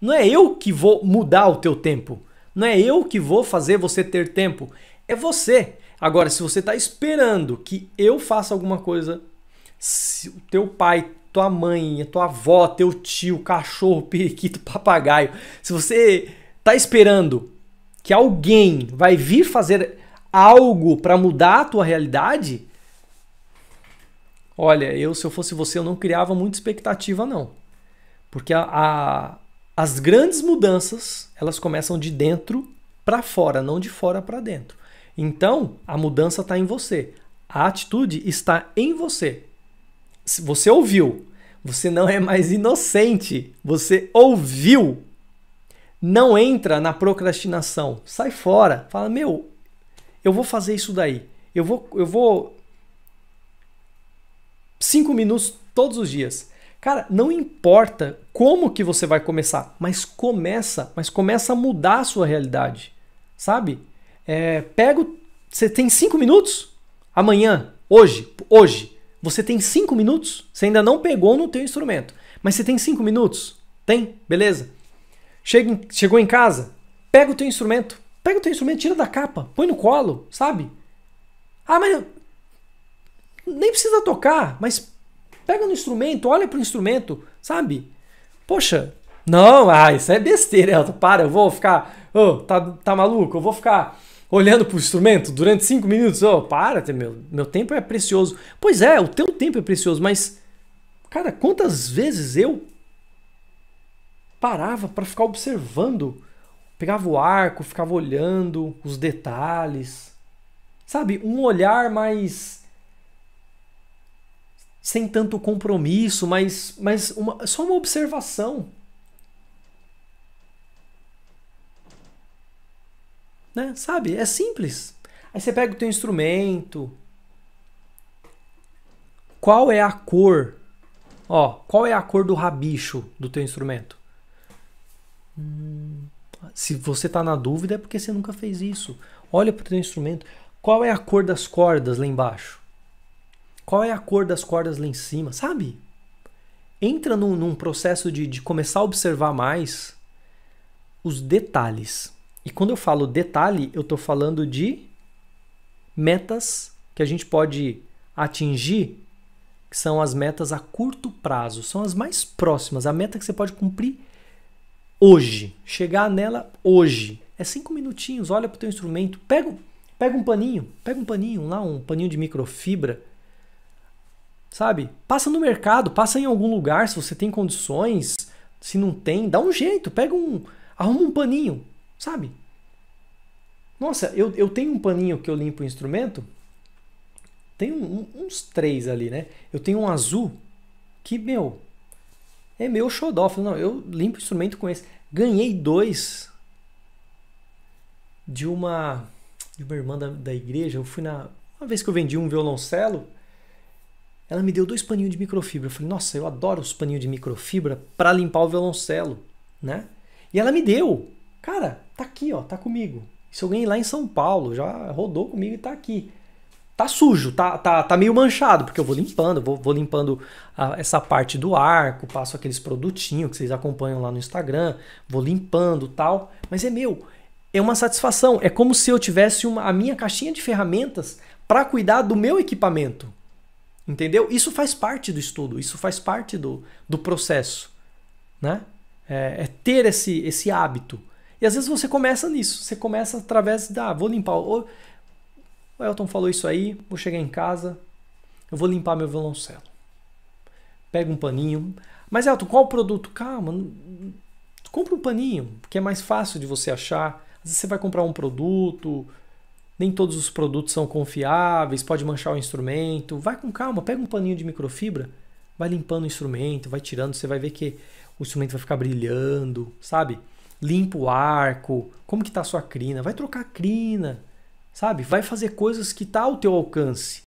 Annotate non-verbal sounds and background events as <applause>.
Não é eu que vou mudar o teu tempo. Não é eu que vou fazer você ter tempo. É você. Agora, se você está esperando que eu faça alguma coisa, se o teu pai, tua mãe, tua avó, teu tio, cachorro, periquito, <laughs> papagaio, se você está esperando que alguém vai vir fazer algo para mudar a tua realidade, olha, eu se eu fosse você, eu não criava muita expectativa não. Porque a, a, as grandes mudanças, elas começam de dentro para fora, não de fora para dentro. Então, a mudança está em você. A atitude está em você. Se você ouviu, você não é mais inocente. Você ouviu. Não entra na procrastinação. Sai fora. Fala, meu, eu vou fazer isso daí. Eu vou, eu vou cinco minutos todos os dias. Cara, não importa como que você vai começar, mas começa, mas começa a mudar a sua realidade, sabe? É, pega, você tem cinco minutos? Amanhã, hoje, hoje, você tem cinco minutos? Você ainda não pegou no teu instrumento, mas você tem cinco minutos? Tem? Beleza? Chega chegou em casa, pega o teu instrumento, pega o teu instrumento, tira da capa, põe no colo, sabe? Ah, mas nem precisa tocar, mas Pega no instrumento, olha pro instrumento, sabe? Poxa, não, ah, isso é besteira, Elton. Para, eu vou ficar. Oh, tá, tá maluco? Eu vou ficar olhando pro instrumento durante cinco minutos. Oh, para, meu, meu tempo é precioso. Pois é, o teu tempo é precioso, mas. Cara, quantas vezes eu parava para ficar observando? Pegava o arco, ficava olhando os detalhes. Sabe, um olhar mais sem tanto compromisso, mas, mas uma, só uma observação. Né? Sabe? É simples. Aí você pega o teu instrumento. Qual é a cor? Ó, qual é a cor do rabicho do teu instrumento? Hum, se você está na dúvida é porque você nunca fez isso. Olha para o teu instrumento. Qual é a cor das cordas lá embaixo? Qual é a cor das cordas lá em cima, sabe? Entra num, num processo de, de começar a observar mais os detalhes. E quando eu falo detalhe, eu estou falando de metas que a gente pode atingir, que são as metas a curto prazo, são as mais próximas, a meta que você pode cumprir hoje, chegar nela hoje. É cinco minutinhos, olha para o teu instrumento, pega, pega um paninho, pega um paninho lá, um paninho de microfibra, sabe? Passa no mercado, passa em algum lugar se você tem condições, se não tem, dá um jeito, pega um, arruma um paninho, sabe? Nossa, eu, eu tenho um paninho que eu limpo o instrumento, tem um, uns três ali, né? Eu tenho um azul que, meu, é meu xodó. não, eu limpo o instrumento com esse. Ganhei dois de uma, de uma irmã da, da igreja. Eu fui na. Uma vez que eu vendi um violoncelo, ela me deu dois paninhos de microfibra. Eu falei, nossa, eu adoro os paninhos de microfibra para limpar o violoncelo, né? E ela me deu. Cara, tá aqui, ó, tá comigo. Se alguém lá em São Paulo já rodou comigo e tá aqui. Tá sujo, tá, tá, tá meio manchado, porque eu vou limpando, vou, vou limpando a, essa parte do arco, passo aqueles produtinhos que vocês acompanham lá no Instagram, vou limpando tal. Mas é meu, é uma satisfação. É como se eu tivesse uma, a minha caixinha de ferramentas para cuidar do meu equipamento. Entendeu? Isso faz parte do estudo, isso faz parte do, do processo. Né? É, é ter esse, esse hábito. E às vezes você começa nisso, você começa através da. Ah, vou limpar. O, o Elton falou isso aí, vou chegar em casa, eu vou limpar meu violoncelo. Pega um paninho. Mas Elton, qual produto? Calma, compra um paninho, que é mais fácil de você achar. Às vezes você vai comprar um produto, nem todos os produtos são confiáveis, pode manchar o instrumento. Vai com calma, pega um paninho de microfibra, vai limpando o instrumento, vai tirando, você vai ver que o instrumento vai ficar brilhando, sabe? Limpa o arco, como que tá a sua crina, vai trocar a crina, sabe? Vai fazer coisas que tá ao teu alcance.